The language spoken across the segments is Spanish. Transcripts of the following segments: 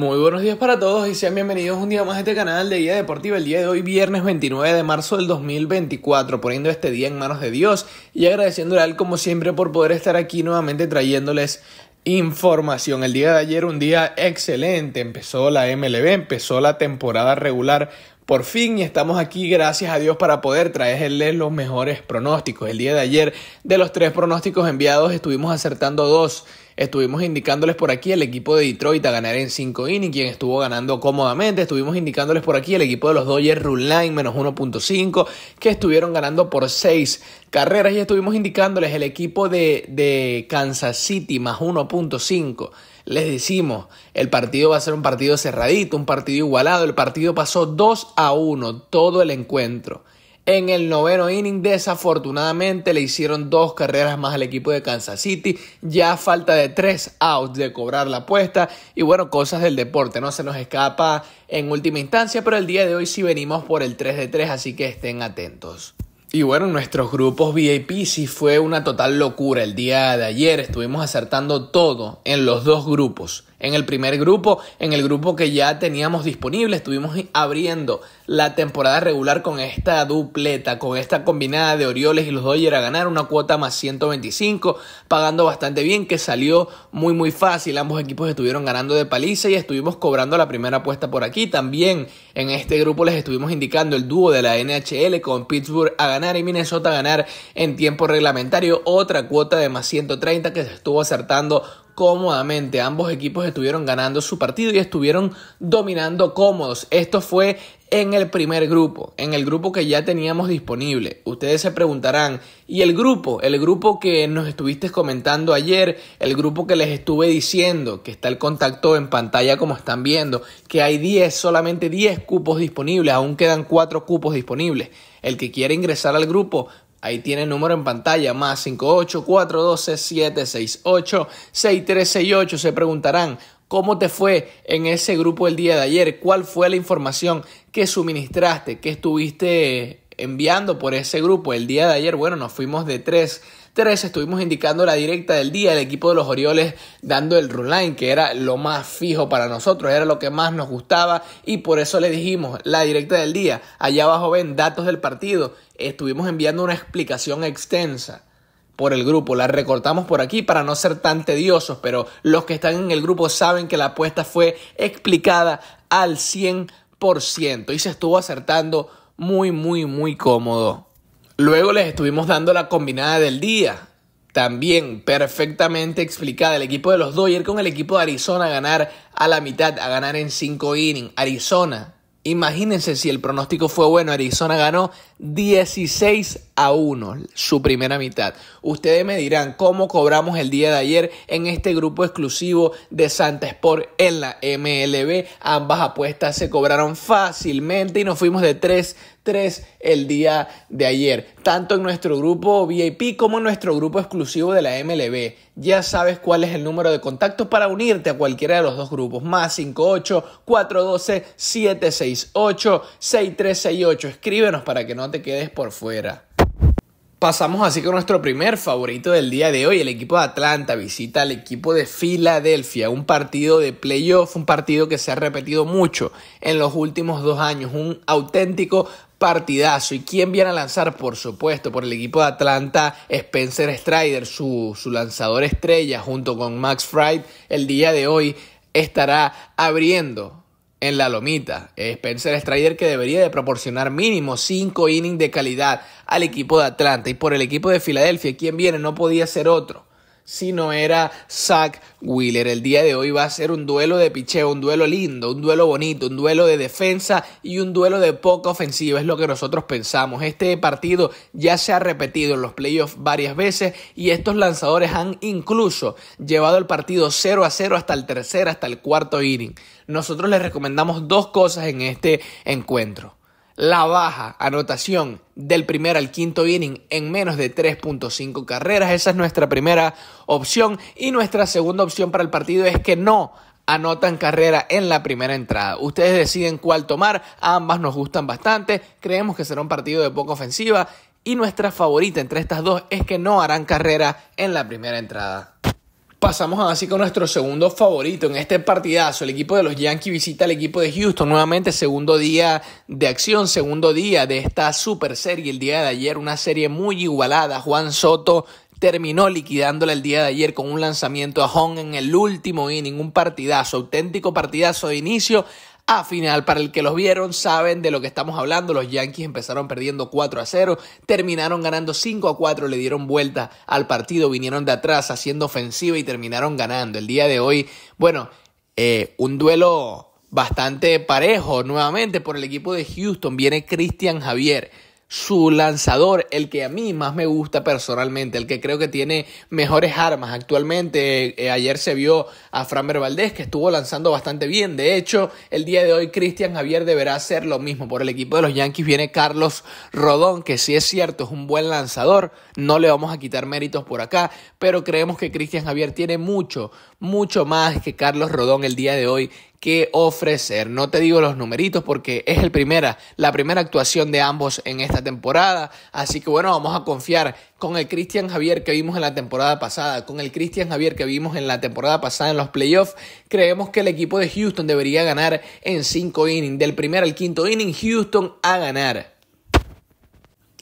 Muy buenos días para todos y sean bienvenidos un día más a este canal de Guía Deportiva. El día de hoy, viernes 29 de marzo del 2024, poniendo este día en manos de Dios y agradeciéndole a Él como siempre por poder estar aquí nuevamente trayéndoles información. El día de ayer un día excelente, empezó la MLB, empezó la temporada regular por fin y estamos aquí, gracias a Dios, para poder traerles los mejores pronósticos. El día de ayer, de los tres pronósticos enviados, estuvimos acertando dos. Estuvimos indicándoles por aquí el equipo de Detroit a ganar en 5 innings, quien estuvo ganando cómodamente. Estuvimos indicándoles por aquí el equipo de los Dodgers Rule Line menos 1.5, que estuvieron ganando por 6 carreras. Y estuvimos indicándoles el equipo de, de Kansas City más 1.5 les decimos, el partido va a ser un partido cerradito, un partido igualado. El partido pasó 2 a 1 todo el encuentro. En el noveno inning, desafortunadamente, le hicieron dos carreras más al equipo de Kansas City. Ya falta de tres outs de cobrar la apuesta. Y bueno, cosas del deporte, no se nos escapa en última instancia. Pero el día de hoy sí venimos por el 3 de 3, así que estén atentos. Y bueno, nuestros grupos VIP sí fue una total locura el día de ayer. Estuvimos acertando todo en los dos grupos en el primer grupo, en el grupo que ya teníamos disponible, estuvimos abriendo la temporada regular con esta dupleta, con esta combinada de Orioles y los Dodgers a ganar una cuota más 125, pagando bastante bien, que salió muy muy fácil, ambos equipos estuvieron ganando de paliza y estuvimos cobrando la primera apuesta por aquí, también en este grupo les estuvimos indicando el dúo de la NHL con Pittsburgh a ganar y Minnesota a ganar en tiempo reglamentario, otra cuota de más 130 que se estuvo acertando cómodamente. Ambos equipos estuvieron ganando su partido y estuvieron dominando cómodos. Esto fue en el primer grupo, en el grupo que ya teníamos disponible. Ustedes se preguntarán, ¿y el grupo? El grupo que nos estuviste comentando ayer, el grupo que les estuve diciendo, que está el contacto en pantalla como están viendo, que hay 10, solamente 10 cupos disponibles, aún quedan 4 cupos disponibles. El que quiere ingresar al grupo Ahí tiene el número en pantalla, más tres 768 6368 Se preguntarán, ¿cómo te fue en ese grupo el día de ayer? ¿Cuál fue la información que suministraste, que estuviste enviando por ese grupo el día de ayer? Bueno, nos fuimos de tres 3 estuvimos indicando la directa del día, el equipo de los Orioles dando el run line, que era lo más fijo para nosotros, era lo que más nos gustaba y por eso le dijimos la directa del día. Allá abajo ven datos del partido, estuvimos enviando una explicación extensa por el grupo. La recortamos por aquí para no ser tan tediosos, pero los que están en el grupo saben que la apuesta fue explicada al 100% y se estuvo acertando muy, muy, muy cómodo. Luego les estuvimos dando la combinada del día. También perfectamente explicada. El equipo de los Dodgers con el equipo de Arizona a ganar a la mitad, a ganar en 5 innings. Arizona, imagínense si el pronóstico fue bueno. Arizona ganó 16 a 1 su primera mitad. Ustedes me dirán cómo cobramos el día de ayer en este grupo exclusivo de Santa Sport en la MLB. Ambas apuestas se cobraron fácilmente y nos fuimos de 3 el día de ayer, tanto en nuestro grupo VIP como en nuestro grupo exclusivo de la MLB. Ya sabes cuál es el número de contacto para unirte a cualquiera de los dos grupos, más 58 412 768 6368. Escríbenos para que no te quedes por fuera. Pasamos así con nuestro primer favorito del día de hoy. El equipo de Atlanta visita al equipo de Filadelfia. Un partido de playoff, un partido que se ha repetido mucho en los últimos dos años. Un auténtico partidazo. ¿Y quién viene a lanzar? Por supuesto, por el equipo de Atlanta, Spencer Strider, su, su lanzador estrella, junto con Max Fried, el día de hoy estará abriendo en la lomita. Eh, Spencer Strider que debería de proporcionar mínimo 5 innings de calidad al equipo de Atlanta y por el equipo de Filadelfia, quien viene no podía ser otro si no era Zach Wheeler. El día de hoy va a ser un duelo de picheo, un duelo lindo, un duelo bonito, un duelo de defensa y un duelo de poca ofensiva, es lo que nosotros pensamos. Este partido ya se ha repetido en los playoffs varias veces y estos lanzadores han incluso llevado el partido 0 a 0 hasta el tercer, hasta el cuarto inning. Nosotros les recomendamos dos cosas en este encuentro la baja anotación del primer al quinto inning en menos de 3.5 carreras. Esa es nuestra primera opción. Y nuestra segunda opción para el partido es que no anotan carrera en la primera entrada. Ustedes deciden cuál tomar. Ambas nos gustan bastante. Creemos que será un partido de poca ofensiva. Y nuestra favorita entre estas dos es que no harán carrera en la primera entrada. Pasamos así con nuestro segundo favorito en este partidazo. El equipo de los Yankees visita al equipo de Houston nuevamente, segundo día de acción, segundo día de esta super serie. El día de ayer, una serie muy igualada. Juan Soto terminó liquidándola el día de ayer con un lanzamiento a Hong en el último inning, un partidazo, auténtico partidazo de inicio a final. Para el que los vieron, saben de lo que estamos hablando. Los Yankees empezaron perdiendo 4 a 0, terminaron ganando 5 a 4, le dieron vuelta al partido, vinieron de atrás haciendo ofensiva y terminaron ganando. El día de hoy, bueno, eh, un duelo bastante parejo nuevamente por el equipo de Houston. Viene Cristian Javier su lanzador, el que a mí más me gusta personalmente, el que creo que tiene mejores armas actualmente. Eh, ayer se vio a Fran Valdés que estuvo lanzando bastante bien. De hecho, el día de hoy Cristian Javier deberá hacer lo mismo. Por el equipo de los Yankees viene Carlos Rodón, que sí es cierto, es un buen lanzador. No le vamos a quitar méritos por acá, pero creemos que Cristian Javier tiene mucho, mucho más que Carlos Rodón el día de hoy que ofrecer. No te digo los numeritos porque es el primera, la primera actuación de ambos en esta temporada. Así que bueno, vamos a confiar con el Cristian Javier que vimos en la temporada pasada, con el Cristian Javier que vimos en la temporada pasada en los playoffs. Creemos que el equipo de Houston debería ganar en cinco innings. Del primer al quinto inning, Houston a ganar.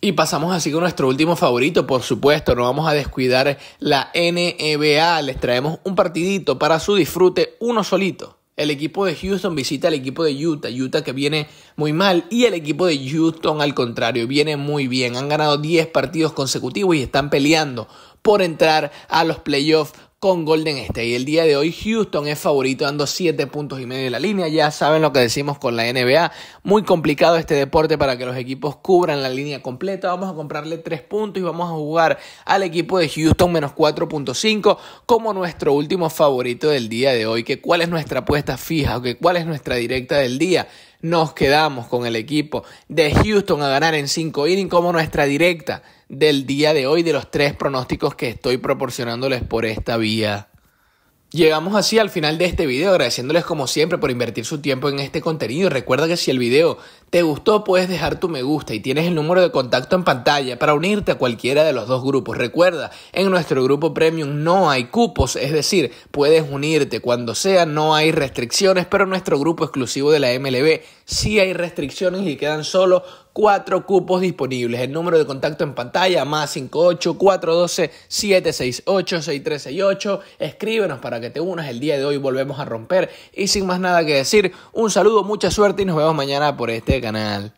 Y pasamos así con nuestro último favorito, por supuesto, no vamos a descuidar la NBA, e les traemos un partidito para su disfrute, uno solito. El equipo de Houston visita al equipo de Utah. Utah que viene muy mal. Y el equipo de Houston, al contrario, viene muy bien. Han ganado 10 partidos consecutivos y están peleando por entrar a los playoffs con Golden State. Y el día de hoy Houston es favorito dando 7 puntos y medio de la línea. Ya saben lo que decimos con la NBA. Muy complicado este deporte para que los equipos cubran la línea completa. Vamos a comprarle 3 puntos y vamos a jugar al equipo de Houston menos 4.5 como nuestro último favorito del día de hoy. Que cuál es nuestra apuesta fija o que cuál es nuestra directa del día nos quedamos con el equipo de Houston a ganar en 5 innings como nuestra directa del día de hoy de los tres pronósticos que estoy proporcionándoles por esta vía. Llegamos así al final de este video, agradeciéndoles como siempre por invertir su tiempo en este contenido. Recuerda que si el video te gustó, puedes dejar tu me gusta y tienes el número de contacto en pantalla para unirte a cualquiera de los dos grupos. Recuerda, en nuestro grupo premium no hay cupos, es decir, puedes unirte cuando sea, no hay restricciones, pero en nuestro grupo exclusivo de la MLB sí hay restricciones y quedan solo cuatro cupos disponibles. El número de contacto en pantalla, más 58-412-768-6368. Escríbenos para que te unas. El día de hoy volvemos a romper. Y sin más nada que decir, un saludo, mucha suerte y nos vemos mañana por este canal.